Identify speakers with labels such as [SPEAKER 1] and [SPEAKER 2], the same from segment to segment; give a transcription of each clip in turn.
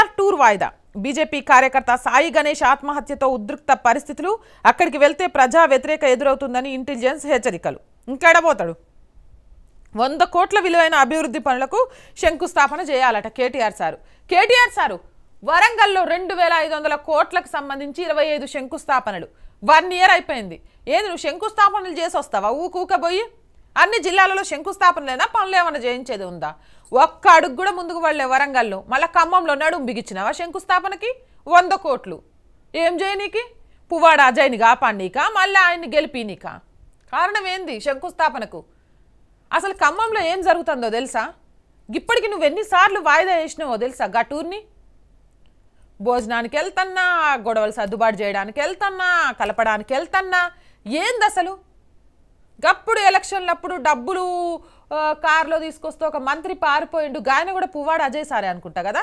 [SPEAKER 1] NTR tour వాయిదా BJP కార్యకర్త సాయి గణేష్ ఆత్మహత్యతో ఉద్రిక్త పరిస్థితులు అక్కడికి వెళ్తే ప్రజా వ్యతిరేక ఎదురవుతుందని ఇంటెలిజెన్స్ హెచ్చరికలు ఇంకెడబోతాడు వంద కోట్ల విలువైన అభివృద్ధి పనులకు శంకుస్థాపన చేయాలట కేటీఆర్ సారు కేటీఆర్ సారు వరంగల్లో రెండు వేల ఐదు వందల కోట్లకు సంబంధించి ఇరవై ఐదు శంకుస్థాపనలు వన్ ఇయర్ అయిపోయింది ఏది నువ్వు శంకుస్థాపనలు చేసి వస్తావా ఊకూకబోయి అన్ని జిల్లాలలో శంకుస్థాపనలైనా పనులు ఏమైనా చేయించేది ఉందా ఒక్క అడుగు కూడా ముందుకు వాళ్ళే వరంగల్లో మళ్ళీ ఖమ్మంలో నడుము బిగించినావా శంకుస్థాపనకి వంద కోట్లు ఏం చేయనీకి పువ్వాడ అజయ్ని కాపాడినీక మళ్ళీ ఆయన్ని గెలిపినీక కారణం ఏంది శంకుస్థాపనకు అసలు ఖమ్మంలో ఏం జరుగుతుందో తెలుసా ఇప్పటికి నువ్వు ఎన్నిసార్లు వాయిదా వేసినావో తెలుసా గటూర్ని భోజనానికి వెళ్తన్నా గొడవలు సర్దుబాటు చేయడానికి వెళ్తన్నా కలపడానికి వెళ్తన్నా ఏంది అసలు గప్పుడు ఎలక్షన్లప్పుడు డబ్బులు కారులో తీసుకొస్తే ఒక మంత్రి పారిపోయిండు గాయన కూడా పువ్వాడు అజయ్ సారే అనుకుంటా కదా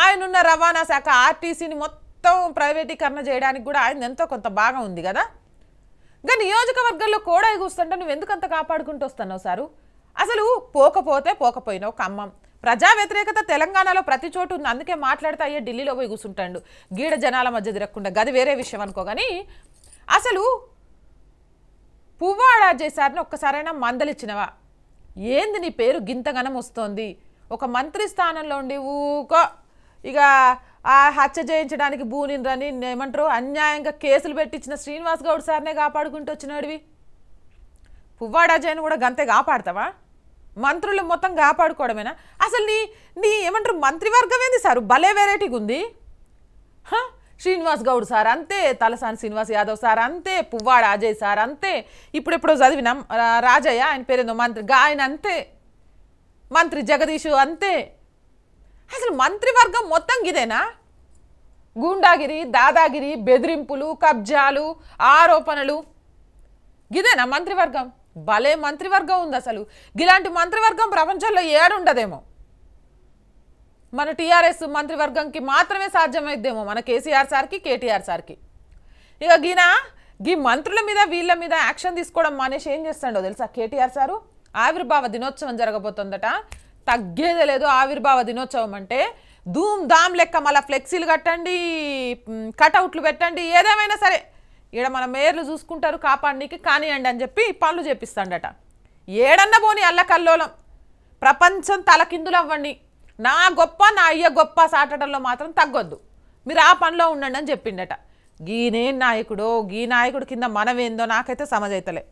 [SPEAKER 1] ఆయనున్న రవాణా శాఖ ఆర్టీసీని మొత్తం ప్రైవేటీకరణ చేయడానికి కూడా ఆయన ఎంతో కొంత బాగా ఉంది కదా ఇంకా నియోజకవర్గంలో కూడా కూస్తుంటే నువ్వు ఎందుకంత కాపాడుకుంటూ వస్తున్నావు సారు అసలు పోకపోతే పోకపోయినావు ఖమ్మం ప్రజా వ్యతిరేకత తెలంగాణలో ప్రతి చోటు ఉంది అందుకే మాట్లాడితే అయ్యే ఢిల్లీలో పోయి కూర్చుంటాడు గీడ జనాల మధ్య తిరగకుండా గది వేరే విషయం అనుకోగాని అసలు ఇన్ఛార్జ్ చేశారని ఒక్కసారైనా మందలిచ్చినవా ఏంది నీ పేరు గింతగనం వస్తోంది ఒక మంత్రి స్థానంలో ఉండి ఊకో ఇక ఆ హత్య చేయించడానికి భూనింద్రని ఏమంటారు అన్యాయంగా కేసులు పెట్టించిన శ్రీనివాస్ గౌడ్ సార్నే కాపాడుకుంటూ వచ్చినాడివి పువ్వాడాజయ్యను కూడా గంతే కాపాడతావా మంత్రులు మొత్తం కాపాడుకోవడమేనా అసలు నీ నీ ఏమంటారు మంత్రివర్గం ఏంది సారు భలే వెరైటీగా ఉంది శ్రీనివాస్ గౌడ్ సార్ అంతే తలసాని శ్రీనివాస్ యాదవ్ సార్ అంతే పువ్వాడ అజయ్ సార్ అంతే ఇప్పుడెప్పుడో చదివినాం రాజయ్య ఆయన పేరేందో మంత్రి ఆయన అంతే మంత్రి జగదీషు అంతే అసలు మంత్రివర్గం మొత్తం ఇదేనా గూండాగిరి దాదాగిరి బెదిరింపులు కబ్జాలు ఆరోపణలు ఇదేనా మంత్రివర్గం భలే మంత్రివర్గం ఉంది అసలు ఇలాంటి మంత్రివర్గం ప్రపంచంలో ఏడుండదేమో మన టీఆర్ఎస్ మంత్రివర్గంకి మాత్రమే సాధ్యమైద్దేమో మన కేసీఆర్ సార్కి కేటీఆర్ సార్కి ఇక గిన గీ మంత్రుల మీద వీళ్ళ మీద యాక్షన్ తీసుకోవడం మానేసి ఏం చేస్తాడో తెలుసా కేటీఆర్ సారు ఆవిర్భావ దినోత్సవం జరగబోతుందట తగ్గేదే లేదు ఆవిర్భావ దినోత్సవం అంటే ధూమ్ ధామ్ లెక్క మళ్ళీ ఫ్లెక్సీలు కట్టండి కటౌట్లు పెట్టండి ఏదేమైనా సరే ఇక్కడ మన మేయర్లు చూసుకుంటారు కాపాడనీకి కానివ్వండి అని చెప్పి పనులు చేపిస్తాడట ఏడన్న పోని అల్లకల్లోలం ప్రపంచం తలకిందులు అవ్వండి నా గొప్ప నా అయ్య గొప్ప సాటడంలో మాత్రం తగ్గొద్దు మీరు ఆ పనిలో ఉండండి అని చెప్పిండట గీనే నాయకుడో గీ నాయకుడు కింద మనమేందో నాకైతే సమజైతలే